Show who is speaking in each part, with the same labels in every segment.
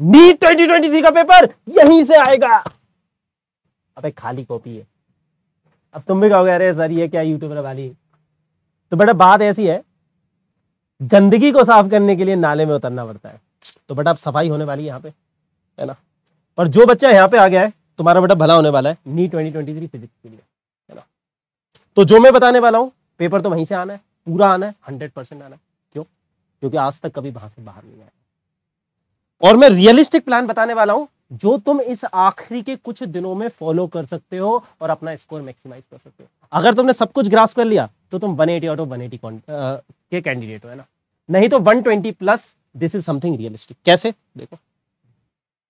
Speaker 1: B twenty twenty three का paper यहीं से आएगा अबे खाली कॉपी है अब तुम भी कहोगे अरे सर ये क्या यूट्यूबर वाली तो बेटा बात ऐसी है गंदगी को साफ करने के लिए नाले में उतरना पड़ता है तो बेटा अब सफाई होने वाली है यहाँ पे है ना और जो बच्चा यहाँ पे आ गया है तुम्हारा बेटा भला होने वाला है NEET twenty twenty three physics के लिए है ना तो जो मैं बताने वाला हूँ पेपर तो वहीं से आना है पूरा आना है हंड्रेड परसेंट आना है क्यों क्योंकि आज तक कभी वहां से बाहर नहीं आया और मैं रियलिस्टिक प्लान बताने वाला हूं जो तुम इस आखिरी के कुछ दिनों में फॉलो कर सकते हो और अपना स्कोर मैक्सिमाइज कर सकते हो अगर तुमने सब कुछ ग्रास कर लिया तो तुम one eighty out of one eighty के कैंडिडेट हो है ना नहीं तो one twenty plus this is something realistic कैसे देखो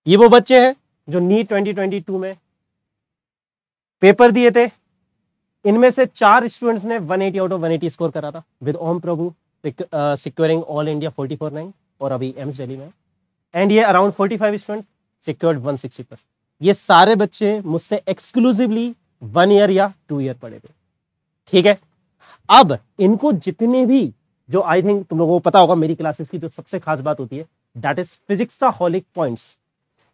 Speaker 1: ये वो बच्चे हैं जो नीट ट्वेंटी ट्वेंटी टू में पेपर दिए थे इनमें से चार स्टूडेंट्स ने 180 आउट ऑफ 180 स्कोर करा था with Om Prabhu securing all India 44 nine और अभी एम्स दिल्ली में एंड ये around forty five student secured one sixty percent ये सारे बच्चे मुझसे एक्सक्लूसिवली वन ईयर या टू ईयर पढ़े थे ठीक है अब इनको जितने भी जो आई थिंक तुम लोगों को पता होगा मेरी क्लासेस की जो सबसे खास बात होती है that is physics holic points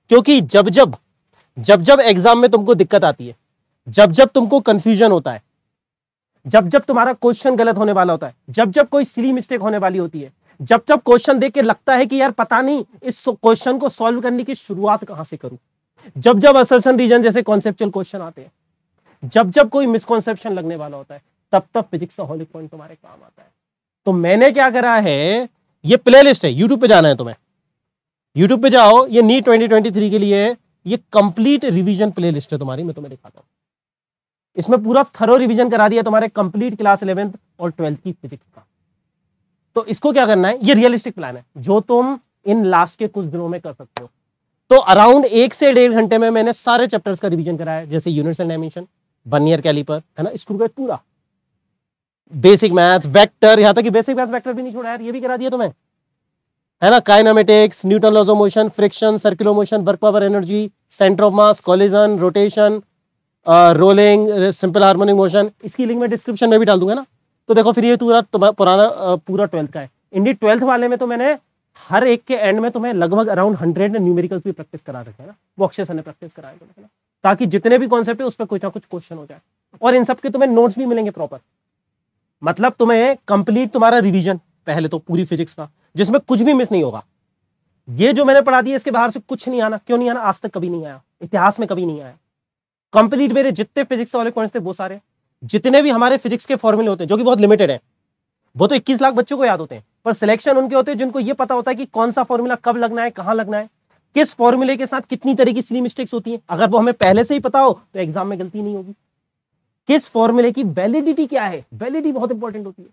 Speaker 1: क्योंकि जब जब जब जब एग्जाम में तुमको दिक्कत आती है जब जब तुमको कंफ्यूजन होता है जब जब तुम्हारा क्वेश्चन गलत होने वाला होता है जब जब कोई सिली मिस्टेक होने वाली होती है जब जब क्वेश्चन देख के लगता है कि यार पता नहीं इस क्वेश्चन को सॉल्व करने की शुरुआत कहां से करूं जब जब असर्शन रीजन जैसे कॉन्सेप्चुअल क्वेश्चन आते हैं जब जब कोई मिसकॉन्सेप्शन लगने वाला होता है तब तब फिजिक्स का हॉलिक पॉइंट तुम्हारे काम आता है तो मैंने क्या करा है ये प्ले लिस्ट है यूट्यूब पे जाना है तुम्हें यूट्यूब पे जाओ ये नीट ट्वेंटी के लिए ये कंप्लीट रिवीजन प्ले लिस्ट है तुम्हारी मैं तुम्हें दिखाता हूं इसमें पूरा थरो रिवीजन करा दिया तुम्हारे कंप्लीट क्लास इलेवेंथ और ट्वेल्थ की फिजिक्स का तो इसको क्या करना है ये रियलिस्टिक प्लान है जो तुम इन लास्ट के कुछ दिनों में कर सकते हो तो अराउंड एक से डेढ़ घंटे में मैंने सारे चैप्टर्स का रिवीजन कराया जैसे units and dimension vernier caliper है ना स्क्रू का पूरा बेसिक मैथ वेक्टर यहां तक कि बेसिक मैथ वेक्टर भी नहीं छोड़ा यार ये भी करा दिया तुम्हें है ना kinematics Newton laws of motion friction circular motion work power energy centre of mass collision rotation rolling simple harmonic motion इसकी लिंक मैं डिस्क्रिप्शन में भी डाल दूंगा ना तो देखो फिर ये पूरा पुराना पूरा ट्वेल्थ का है इंडी ट्वेल्थ वाले में तो मैंने हर एक के एंड में तुम्हें लगभग अराउंड हंड्रेड न्यूमेरिकल्स भी प्रैक्टिस करा रखे ना बॉक्सेस ने प्रैक्टिस कराए ना ताकि जितने भी कॉन्सेप्ट है उस पर कुछ ना कुछ क्वेश्चन हो जाए और इन सब के तुम्हें नोट्स भी मिलेंगे प्रॉपर मतलब तुम्हें कंप्लीट तुम्हारा रिवीजन पहले तो पूरी फिजिक्स का जिसमें कुछ भी मिस नहीं होगा ये जो मैंने पढ़ा दिया इसके बाहर से कुछ नहीं आना क्यों नहीं आना आज तक कभी नहीं आया इतिहास में कभी नहीं आया कंप्लीट मेरे जितने फिजिक्स वाले पॉइंट्स थे वो सारे जितने भी हमारे फिजिक्स के फॉर्मूले होते हैं जो कि बहुत लिमिटेड है वो तो 21 लाख बच्चों को याद होते हैं पर सिलेक्शन उनके होते हैं जिनको ये पता होता है कि कौन सा फॉर्मूला कब लगना है कहाँ लगना है किस फॉर्मूले के साथ कितनी तरह की सिली मिस्टेक्स होती है अगर वो हमें पहले से ही पता हो तो एग्जाम में गलती नहीं होगी किस फॉर्मूले की वैलिडिटी क्या है वैलिडिटी बहुत इंपॉर्टेंट होती है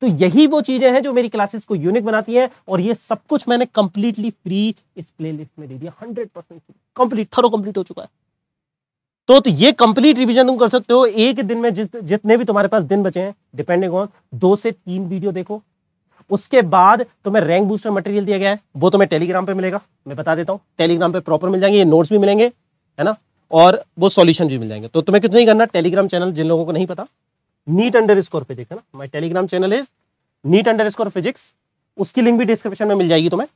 Speaker 1: तो यही वो चीजें हैं जो मेरी क्लासेस को यूनिक बनाती हैं और ये सब कुछ मैंने कंप्लीटली फ्री इस प्लेलिस्ट में दे दिया hundred percent complete thorough complete हो चुका है तो, तो ये कंप्लीट रिवीजन तुम कर सकते हो एक दिन में जित, जितने भी तुम्हारे पास दिन बचे हैं डिपेंडिंग ऑन दो से तीन वीडियो देखो उसके बाद तुम्हें रैंक बूस्टर मटेरियल दिया गया है वो तुम्हें टेलीग्राम पे मिलेगा मैं बता देता हूँ टेलीग्राम पे प्रॉपर मिल जाएंगे ये नोट्स भी मिलेंगे है ना और वो सॉल्यूशन भी मिल जाएंगे तो तुम्हें कितना नहीं करना टेलीग्राम चैनल जिन लोगों को नहीं पता नीट अंडर स्कोर फिजिक्स है ना my telegram channel is NEET under score physics उसकी लिंक भी डिस्क्रिप्शन में मिल जाएगी तुम्हें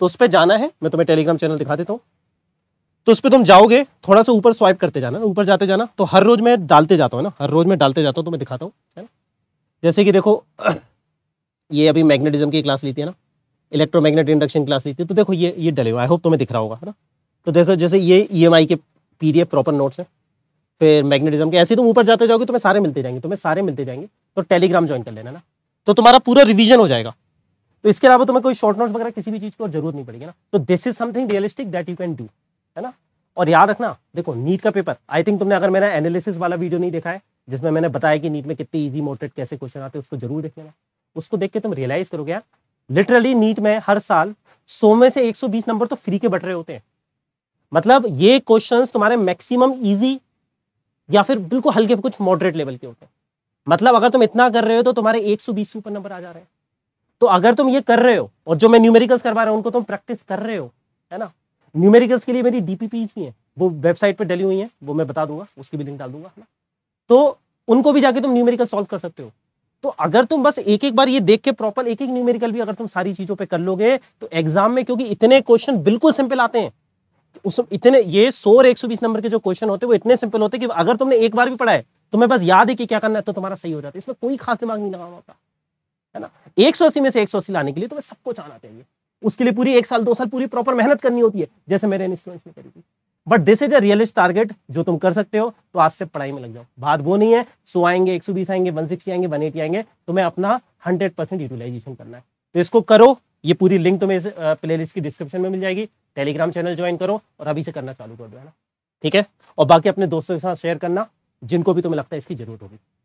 Speaker 1: तो उस पर जाना है मैं तुम्हें टेलीग्राम चैनल दिखा देता हूँ तो उस पर तुम जाओगे थोड़ा सा ऊपर स्वाइप करते जाना ऊपर जाते जाना तो हर रोज मैं डालते जाता हूँ ना हर रोज मैं डालते जाता हूँ तो मैं दिखाता हूँ है ना जैसे कि देखो ये अभी मैग्नेटिज्म की क्लास लीती है ना मैग्नेट इंडक्शन क्लास लीती है तो देखो ये ये डले हुआ आई होप तुम्हें दिख रहा होगा है ना तो देखो जैसे ये ई e के एफ प्रॉपर नोट्स हैं फिर मैग्नेटिज्म के ऐसे तुम ऊपर जाते जाओगे तुम्हें सारे मिलते जाएंगे तुम्हें सारे मिलते जाएंगे तो टेलीग्राम ज्वाइन कर लेना ना तो तुम्हारा पूरा रिवीजन हो जाएगा तो इसके अलावा तुम्हें कोई शॉर्ट नोट्स वगैरह किसी भी चीज़ की जरूरत नहीं पड़ेगी ना तो this is something realistic that you can do है ना और याद रखना देखो नीट का पेपर आई थिंक तुमने अगर मेरा एनालिसिस वाला वीडियो नहीं देखा है जिसमें मैंने बताया कि नीट में कितने इजी मोटेड कैसे क्वेश्चन आते हैं उसको जरूर देख लेना उसको देख के तुम रियलाइज करोगे यार लिटरली नीट में हर साल सौ में से 120 नंबर तो फ्री के बट रहे होते हैं मतलब ये क्वेश्चन तुम्हारे मैक्सिमम ईजी या फिर बिल्कुल हल्के कुछ मॉडरेट लेवल के होते हैं मतलब अगर तुम इतना कर रहे हो तो तुम्हारे एक सौ नंबर आ जा रहे हैं तो अगर तुम ये कर रहे हो और जो मैं न्यूमेरिकल्स करवा रहा हूँ उनको तुम प्रैक्टिस कर रहे हो है ना न्यूमेरिकल्स के लिए मेरी डीपीपीज भी है वो वेबसाइट पर डली हुई है वो मैं बता दूंगा उसकी भी लिंक डाल दूंगा ना तो उनको भी जाके तुम न्यूमेरिकल सॉल्व कर सकते हो तो अगर तुम बस एक एक बार ये देख के प्रॉपर एक एक न्यूमेरिकल भी अगर तुम सारी चीजों पे कर लोगे तो एग्जाम में क्योंकि इतने क्वेश्चन बिल्कुल सिंपल आते हैं उस इतने ये सौ और एक नंबर के जो क्वेश्चन होते हैं वो इतने सिंपल होते हैं कि अगर तुमने एक बार भी पढ़ा है तुम्हें तो बस याद है कि क्या करना है तो तुम्हारा सही हो जाता है इसमें कोई खास दिमाग नहीं लगाना होता है ना एक में से एक लाने के लिए तुम्हें सब कुछ आना चाहिए उसके लिए पूरी एक साल दो साल पूरी प्रॉपर मेहनत करनी होती है जैसे मेरे इन स्टूडेंट्स ने करी थी but this is a realist target जो तुम कर सकते हो तो आज से पढ़ाई में लग जाओ बात वो नहीं है सो आएंगे एक सौ बीस आएंगे वन सिक्सटी आएंगे वन एटी आएंगे तुम्हें अपना हंड्रेड परसेंट यूटिलाइजेशन करना है तो इसको करो ये पूरी लिंक तुम्हें प्ले लिस्ट की डिस्क्रिप्शन में मिल जाएगी टेलीग्राम चैनल ज्वाइन करो और अभी से करना चालू कर दो है ना ठीक है और बाकी अपने दोस्तों के साथ शेयर करना जिनको भी तुम्हें लगता है इसकी जरूरत होगी